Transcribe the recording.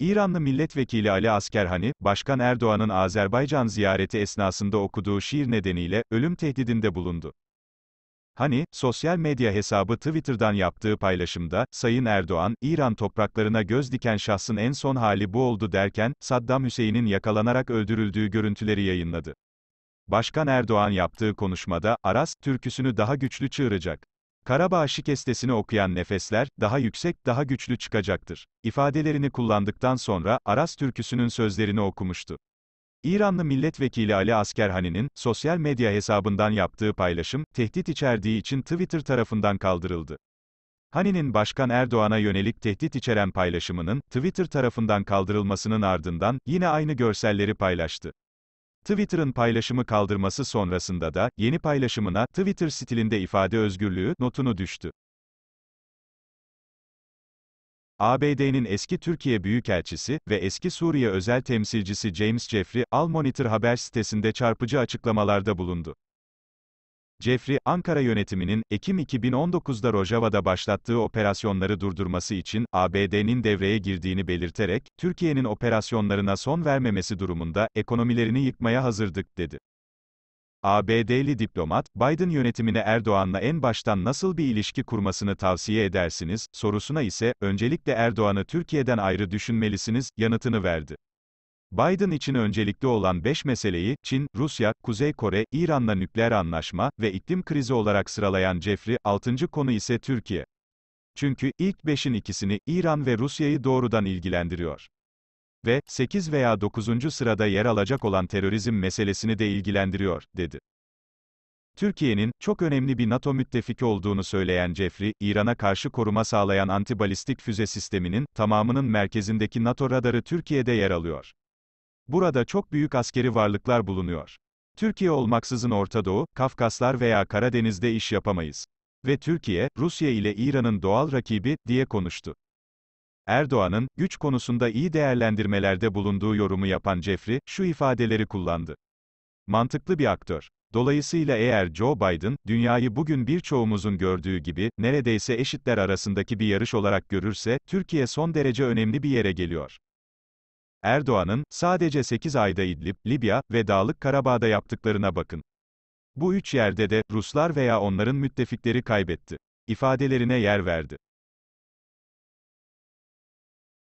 İranlı milletvekili Ali Askerhani, Başkan Erdoğan'ın Azerbaycan ziyareti esnasında okuduğu şiir nedeniyle ölüm tehdidinde bulundu. Hani, sosyal medya hesabı Twitter'dan yaptığı paylaşımda, Sayın Erdoğan, İran topraklarına göz diken şahsın en son hali bu oldu derken, Saddam Hüseyin'in yakalanarak öldürüldüğü görüntüleri yayınladı. Başkan Erdoğan yaptığı konuşmada, Aras, türküsünü daha güçlü çığıracak. Karabağ şikestesini okuyan nefesler, daha yüksek, daha güçlü çıkacaktır. İfadelerini kullandıktan sonra, Aras türküsünün sözlerini okumuştu. İranlı milletvekili Ali Askerhani'nin, sosyal medya hesabından yaptığı paylaşım, tehdit içerdiği için Twitter tarafından kaldırıldı. Hani'nin Başkan Erdoğan'a yönelik tehdit içeren paylaşımının, Twitter tarafından kaldırılmasının ardından, yine aynı görselleri paylaştı. Twitter'ın paylaşımı kaldırması sonrasında da, yeni paylaşımına, Twitter stilinde ifade özgürlüğü, notunu düştü. ABD'nin eski Türkiye Büyükelçisi ve eski Suriye özel temsilcisi James Jeffrey, Al Monitor haber sitesinde çarpıcı açıklamalarda bulundu. Jeffrey, Ankara yönetiminin, Ekim 2019'da Rojava'da başlattığı operasyonları durdurması için, ABD'nin devreye girdiğini belirterek, Türkiye'nin operasyonlarına son vermemesi durumunda, ekonomilerini yıkmaya hazırdık, dedi. ABD'li diplomat, Biden yönetimine Erdoğan'la en baştan nasıl bir ilişki kurmasını tavsiye edersiniz, sorusuna ise, öncelikle Erdoğan'ı Türkiye'den ayrı düşünmelisiniz, yanıtını verdi. Biden için öncelikli olan 5 meseleyi, Çin, Rusya, Kuzey Kore, İran'la nükleer anlaşma ve iklim krizi olarak sıralayan Jeffrey, 6. konu ise Türkiye. Çünkü, ilk 5'in ikisini, İran ve Rusya'yı doğrudan ilgilendiriyor. Ve, 8 veya 9. sırada yer alacak olan terörizm meselesini de ilgilendiriyor, dedi. Türkiye'nin, çok önemli bir NATO müttefiki olduğunu söyleyen Jeffrey, İran'a karşı koruma sağlayan antibalistik füze sisteminin, tamamının merkezindeki NATO radarı Türkiye'de yer alıyor. Burada çok büyük askeri varlıklar bulunuyor. Türkiye olmaksızın Orta Doğu, Kafkaslar veya Karadeniz'de iş yapamayız. Ve Türkiye, Rusya ile İran'ın doğal rakibi, diye konuştu. Erdoğan'ın, güç konusunda iyi değerlendirmelerde bulunduğu yorumu yapan Jeffrey, şu ifadeleri kullandı. Mantıklı bir aktör. Dolayısıyla eğer Joe Biden, dünyayı bugün birçoğumuzun gördüğü gibi, neredeyse eşitler arasındaki bir yarış olarak görürse, Türkiye son derece önemli bir yere geliyor. Erdoğan'ın, sadece 8 ayda İdlib, Libya ve Dağlık Karabağ'da yaptıklarına bakın. Bu üç yerde de, Ruslar veya onların müttefikleri kaybetti. İfadelerine yer verdi.